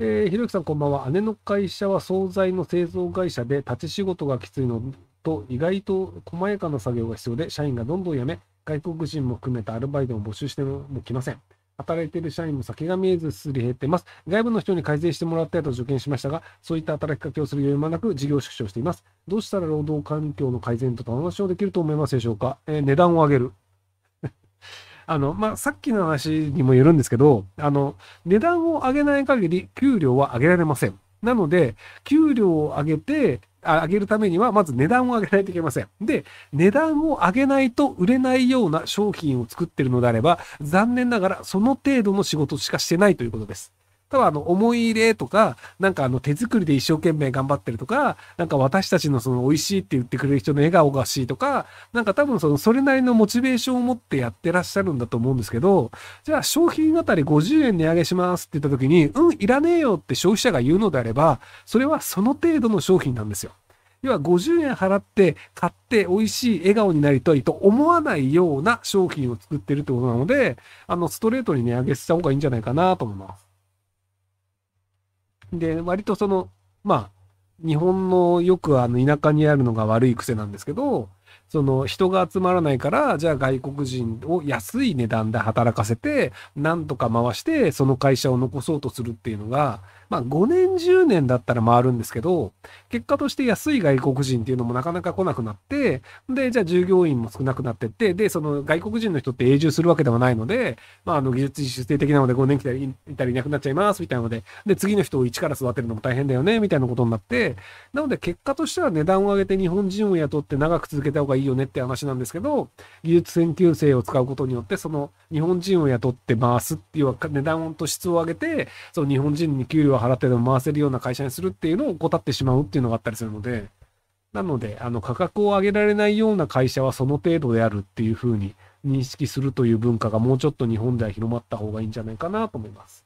えー、ひろゆきさん、こんばんは。姉の会社は惣菜の製造会社で、立ち仕事がきついのと、意外と細やかな作業が必要で、社員がどんどん辞め、外国人も含めたアルバイトも募集しても来ません。働いている社員も先が見えずすり減っています。外部の人に改善してもらったやと受験しましたが、そういった働きかけをする余裕もなく事業縮小しています。どうしたら労働環境の改善と楽しみをできると思いますでしょうか、えー、値段を上げる。あの、まあ、さっきの話にもよるんですけど、あの、値段を上げない限り給料は上げられません。なので、給料を上げて、あ上げるためには、まず値段を上げないといけません。で、値段を上げないと売れないような商品を作ってるのであれば、残念ながらその程度の仕事しかしてないということです。多分あの思い入れとか、なんかあの手作りで一生懸命頑張ってるとか、なんか私たちのその美味しいって言ってくれる人の笑顔が欲しいとか、なんか多分そのそれなりのモチベーションを持ってやってらっしゃるんだと思うんですけど、じゃあ商品あたり50円値上げしますって言った時に、うん、いらねえよって消費者が言うのであれば、それはその程度の商品なんですよ。要は50円払って買って美味しい笑顔になりたいと思わないような商品を作ってるってことなので、あの、ストレートに値上げした方がいいんじゃないかなと思います。で、割とその、まあ、日本のよくあの田舎にあるのが悪い癖なんですけど、その人が集まらないから、じゃあ外国人を安い値段で働かせて、なんとか回して、その会社を残そうとするっていうのが、まあ5年10年だったら回るんですけど、結果として安い外国人っていうのもなかなか来なくなって、で、じゃあ従業員も少なくなってって、で、その外国人の人って永住するわけではないので、まああの技術実習生的なので5年来たりいたりいなくなっちゃいますみたいなので、で、次の人を一から育てるのも大変だよね、みたいなことになって、なので結果としては値段を上げて日本人を雇って長く続けた方がいいいよねって話なんですけど、技術研究生を使うことによって、その日本人を雇って回すっていう値段と質を上げて、その日本人に給料を払ってでも回せるような会社にするっていうのを怠ってしまうっていうのがあったりするので、なので、あの価格を上げられないような会社はその程度であるっていうふうに認識するという文化がもうちょっと日本では広まった方がいいんじゃないかなと思います。